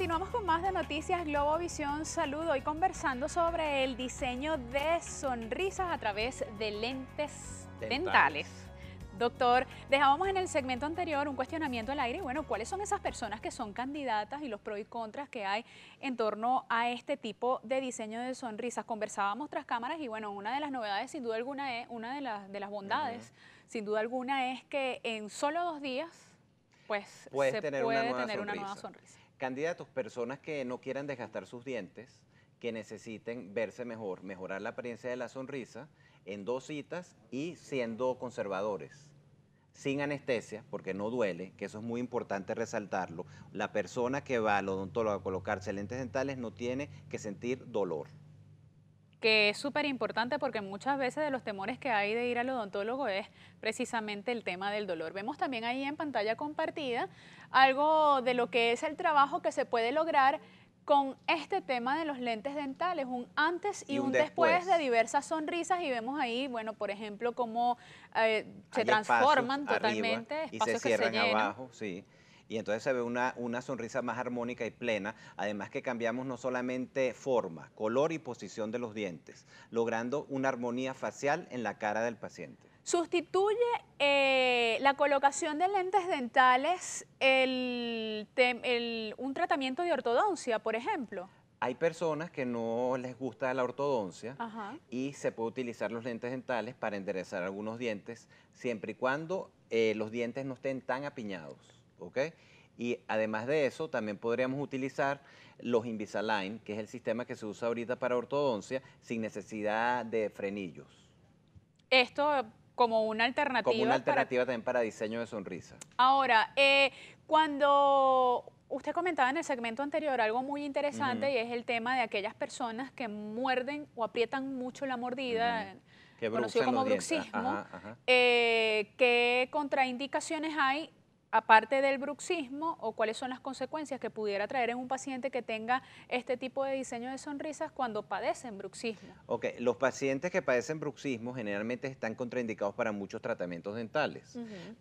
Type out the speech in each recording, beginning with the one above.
Continuamos con más de Noticias Globovisión Salud, hoy conversando sobre el diseño de sonrisas a través de lentes dentales. Doctor, dejábamos en el segmento anterior un cuestionamiento al aire. Bueno, ¿cuáles son esas personas que son candidatas y los pros y contras que hay en torno a este tipo de diseño de sonrisas? Conversábamos tras cámaras y bueno, una de las novedades, sin duda alguna, es, una de, las, bondades, sin duda alguna, es que en solo dos días, pues, se puede tener una nueva sonrisa. Candidatos, personas que no quieran desgastar sus dientes, que necesiten verse mejor, mejorar la apariencia de la sonrisa en dos citas y siendo conservadores, sin anestesia, porque no duele, que eso es muy importante resaltarlo. La persona que va al odontólogo a colocarse lentes dentales no tiene que sentir dolor que es súper importante porque muchas veces de los temores que hay de ir al odontólogo es precisamente el tema del dolor. Vemos también ahí en pantalla compartida algo de lo que es el trabajo que se puede lograr con este tema de los lentes dentales, un antes y, un, después. de diversas sonrisas y vemos ahí, bueno, por ejemplo, cómo eh, se transforman totalmente, espacios que se llenan. sí y entonces se ve una, sonrisa más armónica y plena, además que cambiamos no solamente forma, color y posición de los dientes, logrando una armonía facial en la cara del paciente. Sustituye eh, la colocación de lentes dentales un tratamiento de ortodoncia, por ejemplo. Hay personas que no les gusta la ortodoncia y se puede utilizar los lentes dentales para enderezar algunos dientes, siempre y cuando eh, los dientes no estén tan apiñados. ¿ok? Y además de eso, también podríamos utilizar los Invisalign, que es el sistema que se usa ahorita para ortodoncia, sin necesidad de frenillos. Esto como una alternativa. Como una alternativa también para diseño de sonrisa. Ahora, eh, cuando usted comentaba en el segmento anterior algo muy interesante y es el tema de aquellas personas que muerden o aprietan mucho la mordida. conocido como bruxismo, eh, ¿qué contraindicaciones hay aparte del bruxismo o cuáles son las consecuencias que pudiera traer en un paciente que tenga este tipo de diseño de sonrisas cuando padecen bruxismo. Ok, los pacientes que padecen bruxismo generalmente están contraindicados para muchos tratamientos dentales,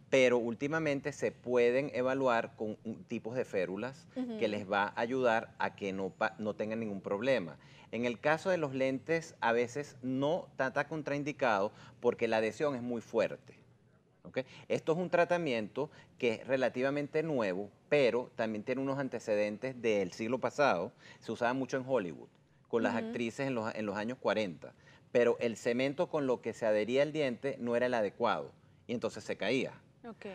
pero últimamente se pueden evaluar con tipos de férulas que les va a ayudar a que no, no tengan ningún problema. En el caso de los lentes, a veces no está contraindicado porque la adhesión es muy fuerte. Esto es un tratamiento que es relativamente nuevo, pero también tiene unos antecedentes del siglo pasado. Se usaba mucho en Hollywood, con las actrices en los, años 40. Pero el cemento con lo que se adhería el diente no era el adecuado y entonces se caía.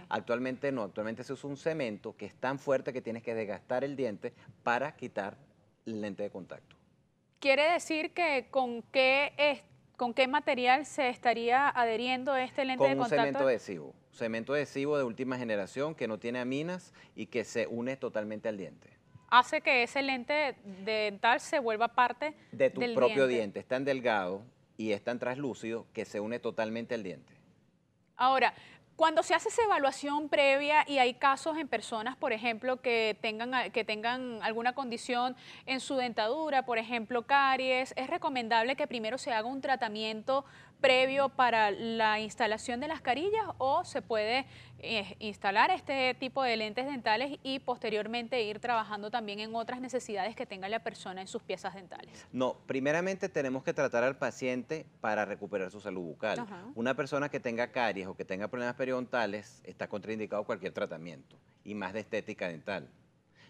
Actualmente no, actualmente se usa un cemento que es tan fuerte que tienes que desgastar el diente para quitar el lente de contacto. Quiere decir que con qué ¿Con qué material se estaría adheriendo este lente de contacto? Con un cemento adhesivo, cemento adhesivo de última generación que no tiene aminas y que se une totalmente al diente. Hace que ese lente dental se vuelva parte de tu propio diente. diente. Es tan delgado y es tan traslúcido que se une totalmente al diente. Ahora, cuando se hace esa evaluación previa y hay casos en personas, por ejemplo, que tengan, que tengan alguna condición en su dentadura, por ejemplo, caries, es recomendable que primero se haga un tratamiento previo para la instalación de las carillas o se puede eh, instalar este tipo de lentes dentales y posteriormente ir trabajando también en otras necesidades que tenga la persona en sus piezas dentales? No, primeramente tenemos que tratar al paciente para recuperar su salud bucal. Una persona que tenga caries o que tenga problemas periodontales está contraindicado cualquier tratamiento y más de estética dental.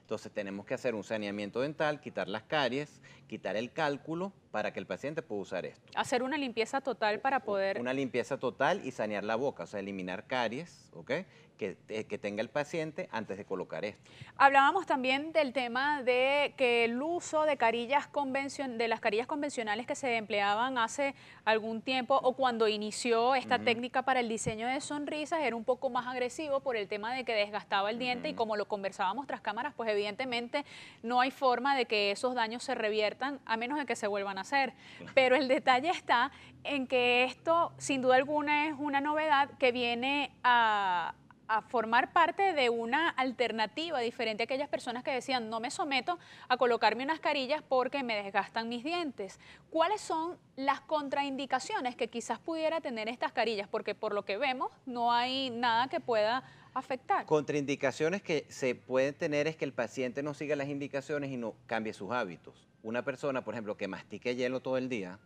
Entonces tenemos que hacer un saneamiento dental, quitar las caries, quitar el cálculo para que el paciente pueda usar esto. Hacer una limpieza total para poder... Una limpieza total y sanear la boca, o sea, eliminar caries, ¿ok? Que, eh, que, tenga el paciente antes de colocar esto. Hablábamos también del tema de que el uso de carillas de las carillas convencionales que se empleaban hace algún tiempo o cuando inició esta técnica para el diseño de sonrisas era un poco más agresivo por el tema de que desgastaba el diente y como lo conversábamos tras cámaras, pues evidentemente no hay forma de que esos daños se reviertan a menos de que se vuelvan a hacer. Pero el detalle está en que esto, sin duda alguna, es una novedad que viene a, a formar parte de una alternativa diferente a aquellas personas que decían no me someto a colocarme unas carillas porque me desgastan mis dientes. ¿Cuáles son las contraindicaciones que quizás pudiera tener estas carillas? Porque por lo que vemos no hay nada que pueda afectar. Contraindicaciones que se pueden tener es que el paciente no siga las indicaciones y no cambie sus hábitos. Una persona, por ejemplo, que mastique hielo todo el día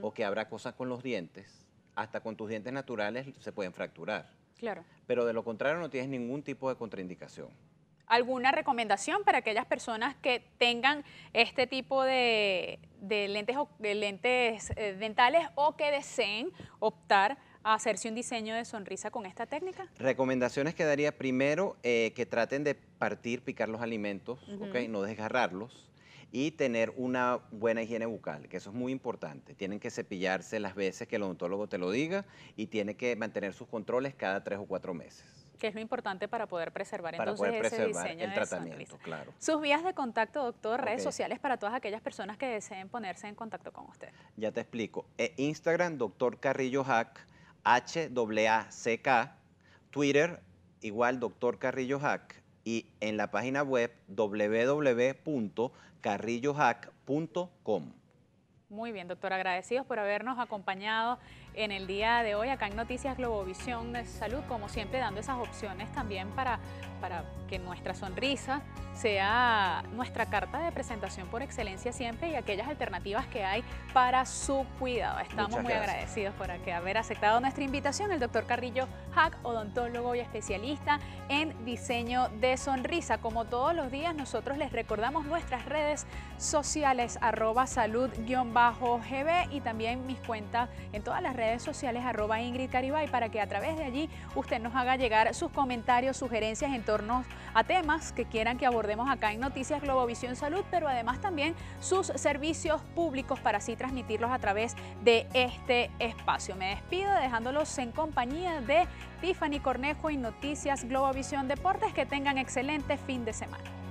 o que abra cosas con los dientes, hasta con tus dientes naturales se pueden fracturar. Pero de lo contrario no tienes ningún tipo de contraindicación. ¿Alguna recomendación para aquellas personas que tengan este tipo de, lentes, lentes eh, dentales o que deseen optar a hacerse un diseño de sonrisa con esta técnica? Recomendaciones que daría primero eh, que traten de partir, picar los alimentos, no desgarrarlos y tener una buena higiene bucal, que eso es muy importante. Tienen que cepillarse las veces que el odontólogo te lo diga y tiene que mantener sus controles cada tres o cuatro meses. Que es lo importante para poder preservar entonces el tratamiento, Sus vías de contacto, doctor, redes sociales para todas aquellas personas que deseen ponerse en contacto con usted. Ya te explico. E Instagram, doctor Carrillo Hack, H-A-C-K, Twitter, igual doctor Carrillo Hack, y en la página web www.carrillohack.com. Muy bien, doctor, agradecidos por habernos acompañado en el día de hoy acá en Noticias Globovisión Salud, como siempre dando esas opciones también para, para que nuestra sonrisa sea nuestra carta de presentación por excelencia siempre y aquellas alternativas que hay para su cuidado. Estamos muy agradecidos por haber aceptado nuestra invitación, el doctor Carrillo Hack, odontólogo y especialista en diseño de sonrisa. Como todos los días, nosotros les recordamos nuestras redes sociales, arroba salud-gb y también mis cuentas en todas las redes redes sociales arroba Ingrid Caribay para que a través de allí usted nos haga llegar sus comentarios, sugerencias en torno a temas que quieran que abordemos acá en Noticias Globovisión Salud, pero además también sus servicios públicos para así transmitirlos a través de este espacio. Me despido dejándolos en compañía de Tiffany Cornejo y Noticias Globovisión Deportes. Que tengan excelente fin de semana.